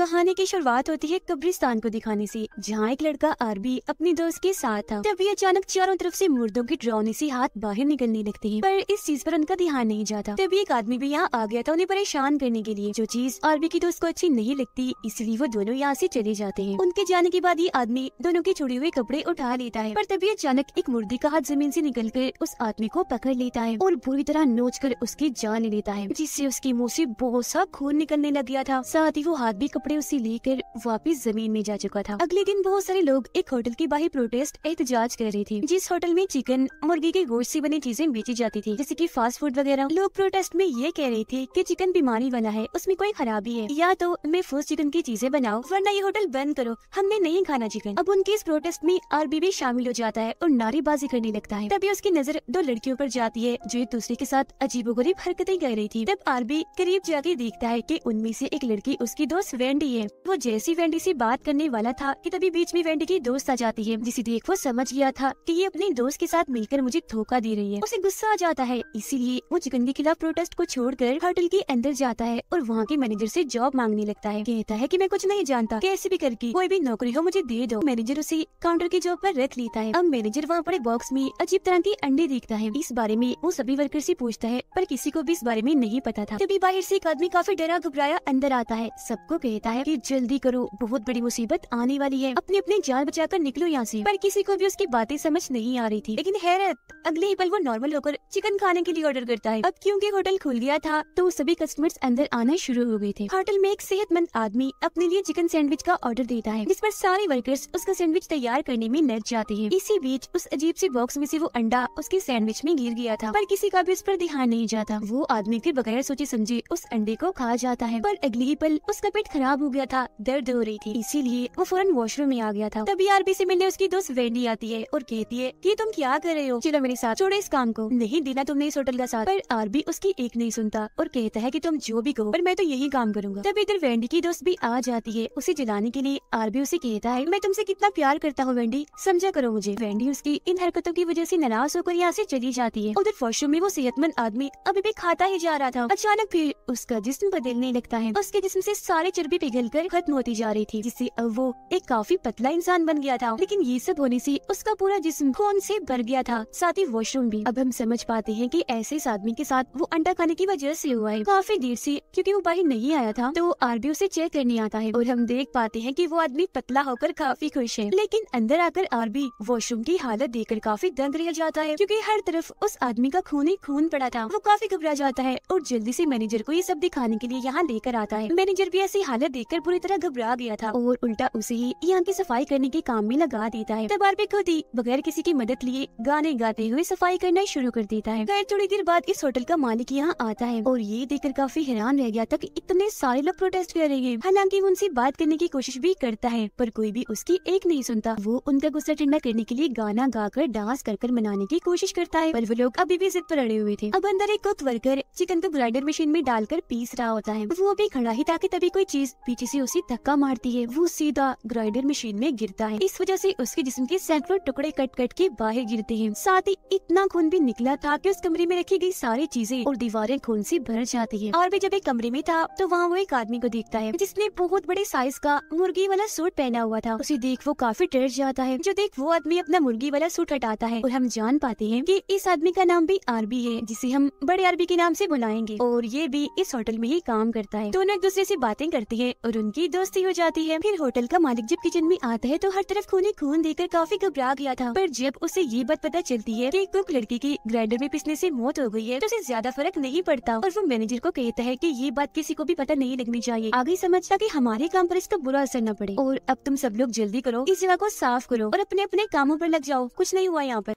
कहानी की शुरुआत होती है कब्रिस्तान को दिखाने से जहाँ एक लड़का आरबी अपने दोस्त के साथ था तभी अचानक चारों तरफ से मुर्दों की ड्रोनी से हाथ बाहर निकलने लगते हैं पर इस चीज पर उनका ध्यान नहीं जाता तभी एक आदमी भी यहाँ आ गया था उन्हें परेशान करने के लिए जो चीज आरबी की दोस्त को अच्छी नहीं लगती इसलिए वो दोनों यहाँ ऐसी चले जाते हैं उनके जाने के बाद ये आदमी दोनों के छुड़े हुए कपड़े उठा लेता है पर तभी अचानक एक मुर्दी का हाथ जमीन ऐसी निकल कर उस आदमी को पकड़ लेता है और बुरी तरह नोच कर उसकी जान लेता है जिससे उसके मुँह ऐसी बहुत सा खून निकलने लग गया था साथ ही वो हाथ भी कपड़े कपड़े उसे लेकर वापस जमीन में जा चुका था अगले दिन बहुत सारे लोग एक होटल के बाहर प्रोटेस्ट एहतजाज कर रहे थे जिस होटल में चिकन मुर्गी के गोश्त से बनी चीजें बेची जाती थी जैसे की फास्ट फूड वगैरह लोग प्रोटेस्ट में ये कह रहे थे की चिकन बीमारी बना है उसमें कोई खराबी है या तो फूस चिकन की चीजें बनाओ वरना ये होटल बंद करो हमने नहीं खाना चिकन अब उनके इस प्रोटेस्ट में आरबी भी शामिल हो जाता है और नारेबाजी करने लगता है तभी उसकी नजर दो लड़कियों पर जाती है जो एक दूसरे के साथ गरीब हरकतें कर रही थी तब आरबी करीब जाके देखता है की उनमें से एक लड़की उसकी दोस्त वैन वेंडी है वो जैसी वेंडी से बात करने वाला था कि तभी बीच में वेंडी की दोस्त आ जाती है जिसे देख वो समझ गया था कि ये अपने दोस्त के साथ मिलकर मुझे धोखा दे रही है उसे गुस्सा आ जाता है इसीलिए वो चिकन के खिलाफ प्रोटेस्ट को छोड़कर होटल के अंदर जाता है और वहाँ के मैनेजर से जॉब मांगने लगता है कहता है की मैं कुछ नहीं जानता कैसे भी करके कोई भी नौकरी हो मुझे दे दो मैनेजर उसे काउंटर की जॉब पर रख लेता है अब मैनेजर वहाँ पड़े बॉक्स में अजीब तरह के अंडे देखता है इस बारे में वो सभी वर्कर ऐसी पूछता है पर किसी को भी इस बारे में नहीं पता था तभी बाहर ऐसी एक आदमी काफी डरा घबराया अंदर आता है सबको कहता देता है कि जल्दी करो बहुत बड़ी मुसीबत आने वाली है अपने अपने जान बचाकर निकलो यहाँ से पर किसी को भी उसकी बातें समझ नहीं आ रही थी लेकिन हैरत अगले ही पल वो नॉर्मल होकर चिकन खाने के लिए ऑर्डर करता है अब क्योंकि होटल खुल गया था तो सभी कस्टमर्स अंदर आना शुरू हो गए थे होटल में एक सेहतमंद आदमी अपने लिए चिकन सैंडविच का ऑर्डर देता है जिस पर सारे वर्कर्स उसका सैंडविच तैयार करने में लग जाते हैं इसी बीच उस अजीब से बॉक्स में से वो अंडा उसके सैंडविच में गिर गया था पर किसी का भी उस पर ध्यान नहीं जाता वो आदमी फिर बगैर सोचे समझे उस अंडे को खा जाता है पर अगले ही पल उसका पेट खराब खराब हो गया था दर्द हो रही थी इसीलिए वो फौरन वॉशरूम में आ गया था तभी आरबी से मिलने उसकी दोस्त वेंडी आती है और कहती है कि तुम क्या कर रहे हो चलो मेरे साथ छोड़ो इस काम को नहीं देना तुमने इस होटल का साथ पर आरबी उसकी एक नहीं सुनता और कहता है की तुम जो भी कहो पर मैं तो यही काम करूंगा तभी इधर वेंडी की दोस्त भी आ जाती है उसे जलाने के लिए आरबी उसे कहता है मैं तुमसे कितना प्यार करता हूँ वेंडी समझा करो मुझे वेंडी उसकी इन हरकतों की वजह से नाराज होकर यहाँ से चली जाती है उधर वॉशरूम में वो सेहतमंद आदमी अभी भी खाता ही जा रहा था अचानक फिर उसका जिस्म बदलने लगता है उसके जिस्म से सारे चर्बी पिघल कर खत्म होती जा रही थी जिससे अब वो एक काफी पतला इंसान बन गया था लेकिन ये सब होने से उसका पूरा जिस्म खून से भर गया था साथ ही वॉशरूम भी अब हम समझ पाते हैं कि ऐसे इस आदमी के साथ वो अंडा खाने की वजह से हुआ है काफी देर से क्योंकि वो बाहर नहीं आया था तो आरबी उसे चेक करने आता है और हम देख पाते हैं कि वो आदमी पतला होकर काफी खुश है लेकिन अंदर आकर आरबी वॉशरूम की हालत देखकर काफी दंग रह जाता है क्योंकि हर तरफ उस आदमी का खून ही खून पड़ा था वो काफी घबरा जाता है और जल्दी से मैनेजर को ये सब दिखाने के लिए यहाँ लेकर आता है मैनेजर भी ऐसी हालत देखकर बुरी तरह घबरा गया था और उल्टा उसे ही यहाँ की सफाई करने के काम में लगा देता है दरबार पे खुद ही बगैर किसी की मदद लिए गाने गाते हुए सफाई करना शुरू कर देता है खैर थोड़ी देर बाद इस होटल का मालिक यहाँ आता है और ये देखकर काफी हैरान रह गया था की इतने सारे लोग प्रोटेस्ट कर रहे हैं हालांकि वो उनसे बात करने की कोशिश भी करता है पर कोई भी उसकी एक नहीं सुनता वो उनका गुस्सा ठंडा करने के लिए गाना गाकर डांस कर कर मनाने की कोशिश करता है पर वो लोग अभी भी जिद पर अड़े हुए थे अब अंदर एक कुक वर्कर चिकन को ग्राइंडर मशीन में डालकर पीस रहा होता है वो अभी खड़ा ही था कि तभी कोई चीज पीछे से उसे धक्का मारती है वो सीधा ग्राइंडर मशीन में गिरता है इस वजह से उसके जिस्म के सैकड़ों टुकड़े कट कट के बाहर गिरते हैं साथ ही इतना खून भी निकला था कि उस कमरे में रखी गई सारी चीजें और दीवारें खून से भर जाती है और भी जब एक कमरे में था तो वहाँ वो एक आदमी को देखता है जिसने बहुत बड़े साइज का मुर्गी वाला सूट पहना हुआ था उसे देख वो काफी डर जाता है जो देख वो आदमी अपना मुर्गी वाला सूट हटाता है और हम जान पाते हैं की इस आदमी का नाम भी आरबी है जिसे हम बड़े आरबी के नाम ऐसी बुलाएंगे और ये भी इस होटल में ही काम करता है दोनों एक दूसरे ऐसी बातें करती है और उनकी दोस्ती हो जाती है फिर होटल का मालिक जब किचन में आता है तो हर तरफ खूने खून देकर काफी घबरा गया था पर जब उसे ये बात पता चलती है कि कुक लड़की की ग्राइंडर में पिसने से मौत हो गई है तो उसे ज्यादा फर्क नहीं पड़ता और वो मैनेजर को कहता है की ये बात किसी को भी पता नहीं लगनी चाहिए आगे समझता की हमारे काम पर इसका बुरा असर न पड़े और अब तुम सब लोग जल्दी करो इस जगह को साफ करो और अपने अपने कामों पर लग जाओ कुछ नहीं हुआ यहाँ पर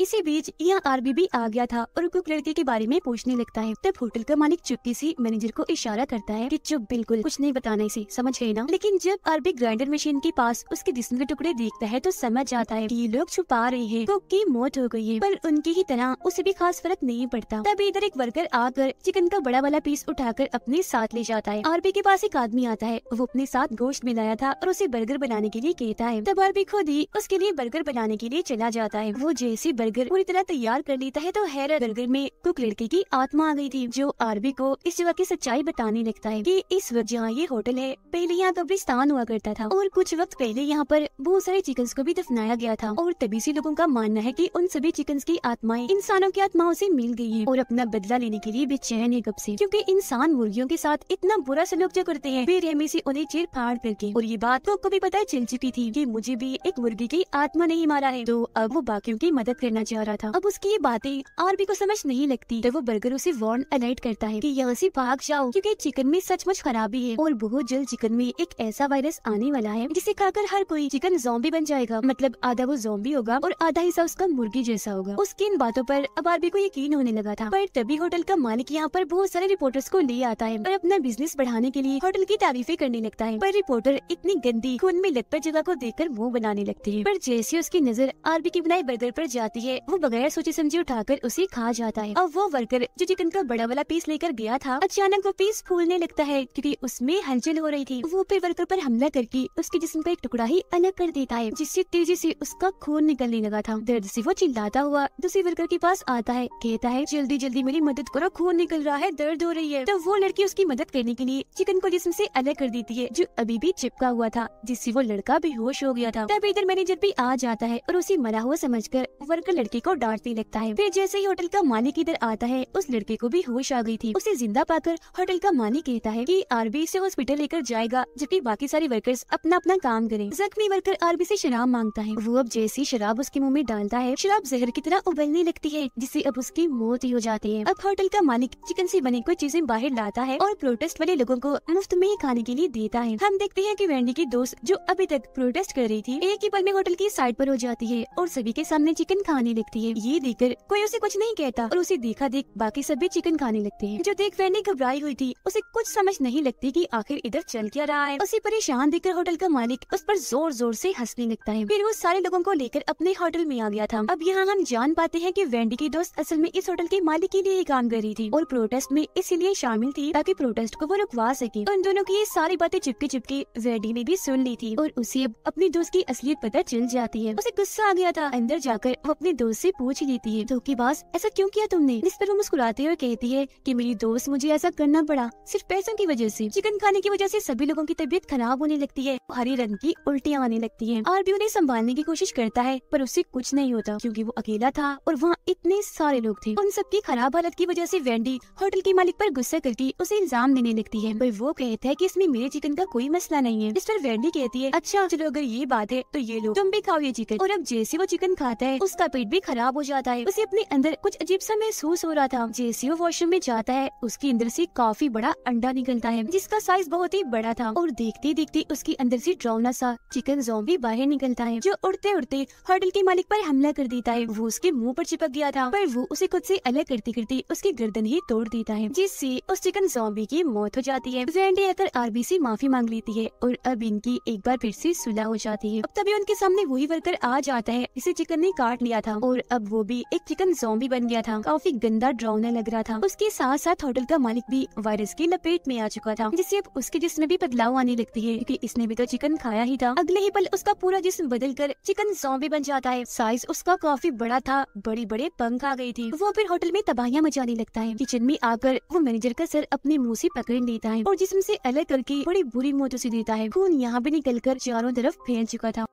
इसी बीच यहाँ भी आ गया था और कुक लड़के के बारे में पूछने लगता है तब होटल का मालिक चुपकी से मैनेजर को इशारा करता है कि चुप बिल्कुल कुछ नहीं बताने से समझ है ना लेकिन जब आरबी ग्राइंडर मशीन के पास उसके जिसम के टुकड़े देखता है तो समझ जाता है ये लोग छुपा रहे हैं कुक की मौत हो गयी है पर उनकी ही तरह उसे भी खास फर्क नहीं पड़ता तब इधर एक वर्कर आकर चिकन का बड़ा वाला पीस उठाकर अपने साथ ले जाता है आरबी के पास एक आदमी आता है वो अपने साथ गोश्त मिलाया था और उसे बर्गर बनाने के लिए कहता है तब आरबी खुद ही उसके लिए बर्गर बनाने के लिए चला जाता है वो जैसे बर्गर पूरी तरह तैयार कर लेता है तो हैरा बर्गर में कुक लड़के की आत्मा आ गई थी जो आरबी को इस जगह की सच्चाई बताने लगता है कि इस वक्त जहाँ ये होटल है पहले यहाँ कब्रिस्तान तो हुआ करता था और कुछ वक्त पहले यहाँ पर बहुत सारे चिकन को भी दफनाया गया था और तभी से लोगों का मानना है की उन सभी चिकन की आत्माएं इंसानों की आत्माओं ऐसी मिल गयी है और अपना बदला लेने के लिए बेचैन है कब ऐसी क्यूँकी इंसान मुर्गियों के साथ इतना बुरा सलूक जो करते हैं बेरहमी ऐसी उन्हें चिर फाड़ करके और ये बात तो को भी पता चल चुकी थी की मुझे भी एक मुर्गी की आत्मा नहीं मारा है तो अब वो बाकियों की मदद करने करना चाह रहा था अब उसकी ये बातें आरबी को समझ नहीं लगती तो वो बर्गर उसे वार्न अलर्ट करता है कि यहाँ से भाग जाओ क्योंकि चिकन में सचमुच खराबी है और बहुत जल्द चिकन में एक ऐसा वायरस आने वाला है जिसे खाकर हर कोई चिकन जोम्बी बन जाएगा मतलब आधा वो जोम्बी होगा और आधा हिस्सा उसका मुर्गी जैसा होगा उसकी इन बातों पर अब आरबी को यकीन होने लगा था पर तभी होटल का मालिक यहाँ पर बहुत सारे रिपोर्टर्स को ले आता है और अपना बिजनेस बढ़ाने के लिए होटल की तारीफे करने लगता है पर रिपोर्टर इतनी गंदी खून में लतपत जगह को देख मुंह बनाने लगती है पर जैसे उसकी नजर आरबी की बनाई बर्गर पर जाती है है वो बगैर सोचे समझे उठाकर उसे खा जाता है और वो वर्कर जो चिकन का बड़ा वाला पीस लेकर गया था अचानक वो पीस फूलने लगता है क्योंकि उसमें हलचल हो रही थी वो फिर वर्कर पर हमला करके उसके जिस्म का एक टुकड़ा ही अलग कर देता है जिससे तेजी से उसका खून निकलने लगा था दर्द से वो चिल्लाता हुआ दूसरे वर्कर के पास आता है कहता है जल्दी जल्दी मेरी मदद करो खून निकल रहा है दर्द हो रही है तब वो लड़की उसकी मदद करने के लिए चिकन को जिसम से अलग कर देती है जो अभी भी चिपका हुआ था जिससे वो लड़का बेहोश हो गया था तब इधर मैनेजर भी आ जाता है और उसे मना हुआ समझ कर वर्कर लड़की को डांटने लगता है फिर जैसे ही होटल का मालिक इधर आता है उस लड़के को भी होश आ गई थी उसे जिंदा पाकर होटल का मालिक कहता है की आरबी से हॉस्पिटल लेकर जाएगा जबकि बाकी सारे वर्कर्स अपना अपना काम करें जख्मी वर्कर आरबी ऐसी शराब मांगता है वो अब जैसी शराब उसके मुँह में डालता है शराब जहर की तरह उबलने लगती है जिससे अब उसकी मौत ही हो जाती है अब होटल का मालिक चिकन ऐसी बनी कोई चीजें बाहर लाता है और प्रोटेस्ट वाले लोगों को मुफ्त में ही खाने के लिए देता है हम देखते हैं कि वैंडी की दोस्त जो अभी तक प्रोटेस्ट कर रही थी एक ही पल में होटल की साइड पर हो जाती है और सभी के सामने चिकन खाने खाने लगती है ये देखकर कोई उसे कुछ नहीं कहता और उसे देखा देख बाकी सब भी चिकन खाने लगते हैं जो देख फैनी घबराई हुई थी उसे कुछ समझ नहीं लगती कि आखिर इधर चल क्या रहा है उसे परेशान देखकर होटल का मालिक उस पर जोर जोर से हंसने लगता है फिर वो सारे लोगों को लेकर अपने होटल में आ गया था अब यहाँ हम जान पाते हैं की वेंडी की दोस्त असल में इस होटल के मालिक के लिए ही काम कर रही थी और प्रोटेस्ट में इसलिए शामिल थी ताकि प्रोटेस्ट को वो रुकवा सके उन तो दोनों की ये सारी बातें चिपके चिपके वैंडी ने भी सुन ली थी और उसे अपनी दोस्त की असलियत पता चल जाती है उसे गुस्सा आ गया था अंदर जाकर वो अपने अपने दोस्त से पूछ लेती है धोखेबाज तो ऐसा क्यों किया तुमने इस पर वो मुस्कुराते हुए कहती है कि मेरी दोस्त मुझे ऐसा करना पड़ा सिर्फ पैसों की वजह से चिकन खाने की वजह से सभी लोगों की तबीयत खराब होने लगती है हरे रंग की उल्टियाँ आने लगती है आर भी उन्हें संभालने की कोशिश करता है पर उसे कुछ नहीं होता क्यूँकी वो अकेला था और वहाँ इतने सारे लोग थे उन सबकी खराब हालत की वजह से वेंडी होटल के मालिक पर गुस्सा करके उसे इल्जाम देने लगती है पर वो कहते हैं कि इसमें मेरे चिकन का कोई मसला नहीं है इस पर वेंडी कहती है अच्छा चलो अगर ये बात है तो ये लो तुम भी खाओ ये चिकन और अब जैसे वो चिकन खाता है उसका पेट भी खराब हो जाता है उसे अपने अंदर कुछ अजीब सा महसूस हो रहा था जैसे वो वॉशरूम में जाता है उसके अंदर से काफी बड़ा अंडा निकलता है जिसका साइज बहुत ही बड़ा था और देखते देखते उसके अंदर से ड्रोना सा चिकन जोम्बी बाहर निकलता है जो उड़ते उड़ते होटल के मालिक पर हमला कर देता है वो उसके मुँह पर चिपक गया था पर वो उसे खुद ऐसी अलग करते करते उसकी गर्दन ही तोड़ देता है जिससे उस चिकन जोम्बी की मौत हो जाती है वैंडी आकर आरबी माफी मांग लेती है और अब इनकी एक बार फिर से सुलह हो जाती है अब तभी उनके सामने वही वर्कर आ जाता है इसे चिकन ने काट लिया था और अब वो भी एक चिकन जोबी बन गया था काफी गंदा डरावना लग रहा था उसके साथ साथ होटल का मालिक भी वायरस की लपेट में आ चुका था जिससे अब उसके जिसम भी बदलाव आने लगती है क्यूँकी इसने भी तो चिकन खाया ही था अगले ही पल उसका पूरा जिसम बदल कर चिकन जोबी बन जाता है साइज उसका काफी बड़ा था बड़ी बड़े पंख आ गई थी वो फिर होटल में तबाहियाँ मचाने लगता है किचन में आकर वो मैनेजर का सर अपने मुँह ऐसी पकड़ लेता है और जिसम ऐसी अलग करके बड़ी बुरी मोटो ऐसी देता है खून यहाँ भी निकल कर चारों तरफ फैल चुका था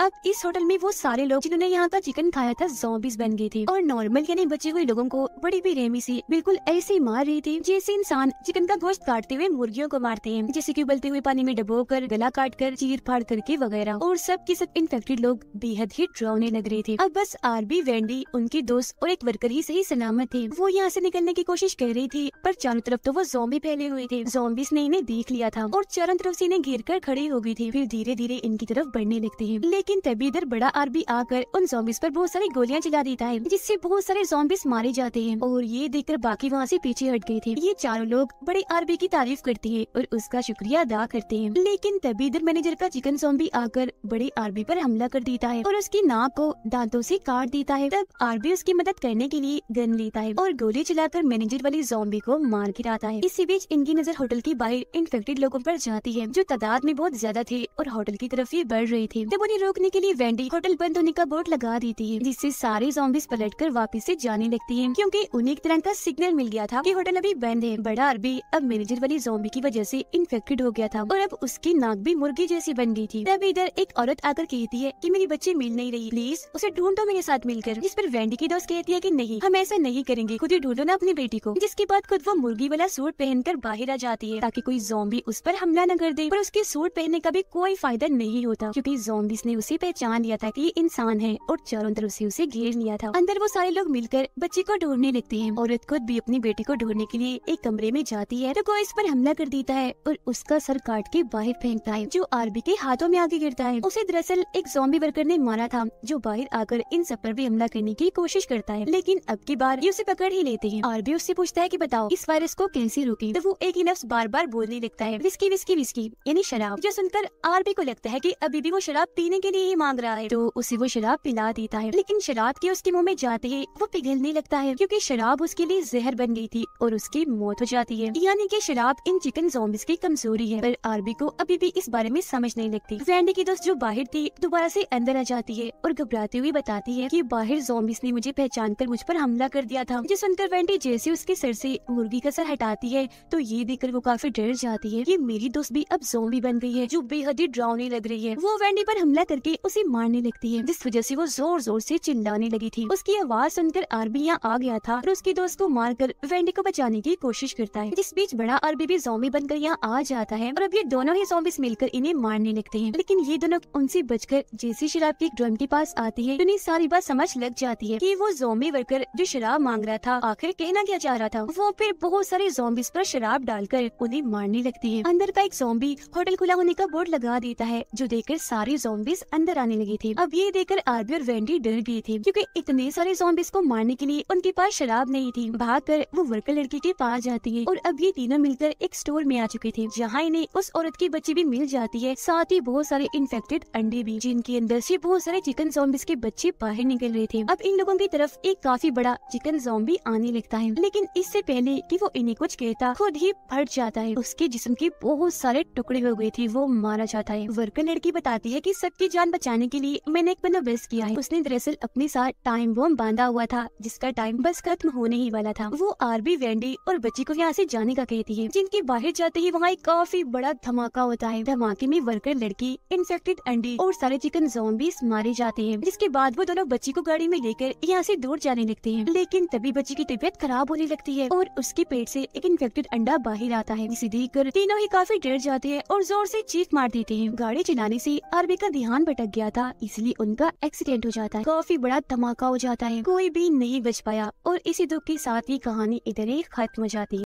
अब इस होटल में वो सारे लोग जिन्होंने यहाँ का चिकन खाया था जोबिस बन गए थे और नॉर्मल यानी बचे हुए लोगों को बड़ी भी रेमी सी बिल्कुल ऐसे मार रही थी जैसे इंसान चिकन का गोश्त काटते हुए मुर्गियों को मारते हैं जैसे कि उबलते हुए पानी में डबो कर गला काट कर चीर फाड़ करके वगैरह और सब के सब इन्फेक्टेड लोग बेहद ही ड्रावने लग रहे थे अब बस आरबी वेंडी उनके दोस्त और एक वर्कर ही सही सलामत थे वो यहाँ ऐसी निकलने की कोशिश कर रही थी पर चारों तरफ तो वो जॉम्बी फैले हुए थे जोम्बिस ने इन्हें देख लिया था और चारों तरफ ऐसी इन्हें घेर कर खड़ी हो गई थी फिर धीरे धीरे इनकी तरफ बढ़ने लगते है लेकिन तभी इधर बड़ा आरबी आकर उन जॉम्बिस पर बहुत सारी गोलियां चला देता है जिससे बहुत सारे जॉम्बिस मारे जाते हैं और ये देखकर बाकी वहाँ से पीछे हट गए थे ये चारों लोग बड़े आरबी की तारीफ करते हैं और उसका शुक्रिया अदा करते हैं लेकिन तभी इधर मैनेजर का चिकन जॉम्बी आकर बड़े आरबी आरोप हमला कर देता है और उसकी नाक को दांतों ऐसी काट देता है तब आरबी उसकी मदद करने के लिए गन लेता है और गोली चलाकर मैनेजर वाली जॉम्बी को मार गिराता है इसी बीच इनकी नजर होटल की बाहर इन्फेक्टेड लोगों पर जाती है जो तादाद में बहुत ज्यादा थे और होटल की तरफ ही बढ़ रहे थे तब उन्हें रोकने के लिए वेंडी होटल बंद होने का बोर्ड लगा देती है जिससे सारे जॉम्बिस पलट कर वापिस ऐसी जाने लगती है क्यूँकी उन्हें एक तरह का सिग्नल मिल गया था की होटल अभी बंद है बड़ा अरबी अब मैनेजर वाली जॉम्बी की वजह ऐसी इन्फेक्टेड हो गया था और अब उसकी नाक भी मुर्गी जैसी बन गई थी तब इधर एक औरत आकर कहती है की मेरी बच्ची मिल नहीं रही प्लीज उसे ढूंढो मेरे साथ मिलकर इस पर वेंडी की दोस्त कहती है की नहीं हम ऐसा नहीं करेंगे खुद ही ढूंढो ना अपनी बेटी को जिसके बाद खुद वो मुर्गी वाला सूट पहनकर बाहर आ जाती है ताकि कोई जोम्बी उस पर हमला न कर दे पर उसके सूट पहनने का भी कोई फायदा नहीं होता क्योंकि जोम्बिस ने उसे पहचान लिया था कि ये इंसान है और चारों तरफ से उसे घेर लिया था अंदर वो सारे लोग मिलकर बच्चे को ढूंढने लगते हैं औरत खुद भी अपनी बेटी को ढूंढने के लिए एक कमरे में जाती है तो कोई इस पर हमला कर देता है और उसका सर काट के बाहर फेंकता है जो आरबी के हाथों में आगे गिरता है उसे दरअसल एक जॉम्बी वर्कर ने मारा था जो बाहर आकर इन सब पर भी हमला करने की कोशिश करता है लेकिन अब की बार ये उसे पकड़ ही लेते हैं आरबी उससे पूछता है की बताओ इस वायरस को कैसे रोके तो वो एक ही लफ्ज बार बार बोलने लगता है विस्की विस्की विस्की यानी शराब जो सुनकर आरबी को लगता है की अभी भी वो शराब पीने के पानी नहीं मांग रहा है तो उसे वो शराब पिला देता है लेकिन शराब के उसके मुँह में जाते ही वो पिघलने लगता है क्यूँकी शराब उसके लिए जहर बन गई थी और उसकी मौत हो जाती है यानी की शराब इन चिकन जोम्बिस की कमजोरी है पर आरबी को अभी भी इस बारे में समझ नहीं लगती वेंडी की दोस्त जो बाहर थी दोबारा से अंदर आ जाती है और घबराती हुई बताती है की बाहर जोम्बिस ने मुझे पहचान कर मुझ पर हमला कर दिया था मुझे सुनकर वेंडी जैसे उसके सर से मुर्गी का सर हटाती है तो ये देखकर वो काफी डर जाती है की मेरी दोस्त भी अब जोम्बी बन गई है जो बेहद ही डरावनी लग रही है वो वेंडी पर हमला कर करके उसे मारने लगती है जिस वजह से वो जोर जोर से चिल्लाने लगी थी उसकी आवाज सुनकर आरबी यहाँ आ गया था और उसके दोस्त को मारकर वेंडी को बचाने की कोशिश करता है जिस बीच बड़ा आरबी भी जोबी बनकर यहाँ आ जाता है और अब ये दोनों ही जोम्बिस मिलकर इन्हें मारने लगते हैं लेकिन ये दोनों उनसे बचकर जैसी शराब की ड्रम के पास आती है उन्हें सारी बात समझ लग जाती है की वो जोबी वर्कर जो शराब मांग रहा था आखिर कहना क्या चाह रहा था वो फिर बहुत सारे जोम्बिस आरोप शराब डालकर उन्हें मारने लगती है अंदर का एक जोम्बी होटल खुला होने का बोर्ड लगा देता है जो देखकर सारे जोम्बिस अंदर आने लगी थी अब ये देखकर आदमी और वेंडी डर गई थी क्योंकि इतने सारे जोम्बिस को मारने के लिए उनके पास शराब नहीं थी भाग कर वो वर्कर लड़की के पास जाती है और अब ये तीनों मिलकर एक स्टोर में आ चुकी थी जहाँ इन्हें उस औरत की बच्ची भी मिल जाती है साथ ही बहुत सारे इन्फेक्टेड अंडे भी जिनके अंदर से बहुत सारे चिकन जोम्बिस के बच्चे बाहर निकल रहे थे अब इन लोगों की तरफ एक काफी बड़ा चिकन जोम्बी आने लगता है लेकिन इससे पहले कि वो इन्हें कुछ कहता खुद ही फट जाता है उसके जिसम के बहुत सारे टुकड़े हो गए थे वो मारा जाता है वर्कर लड़की बताती है की सबकी जान बचाने के लिए मैंने एक बंदोबस्त किया है उसने दरअसल अपने साथ टाइम बम बांधा हुआ था जिसका टाइम बस खत्म होने ही वाला था वो आरबी वेंडी और बच्ची को यहाँ से जाने का कहती है जिनके बाहर जाते ही वहाँ एक काफी बड़ा धमाका होता है धमाके में वर्कर लड़की इन्फेक्टेड अंडी और सारे चिकन जोम्बिस मारे जाते हैं जिसके बाद वो दोनों बच्ची को गाड़ी में लेकर यहाँ ऐसी दूर जाने लगते हैं लेकिन तभी बच्ची की तबीयत खराब होने लगती है और उसके पेट ऐसी एक इन्फेक्टेड अंडा बाहर आता है इसे देख तीनों ही काफी डर जाते हैं और जोर ऐसी चीख मार देते हैं गाड़ी चलाने ऐसी आरबी का ध्यान भटक गया था इसलिए उनका एक्सीडेंट हो जाता है काफी बड़ा धमाका हो जाता है कोई भी नहीं बच पाया और इसी दुख के साथ ही कहानी इधर ही खत्म हो जाती है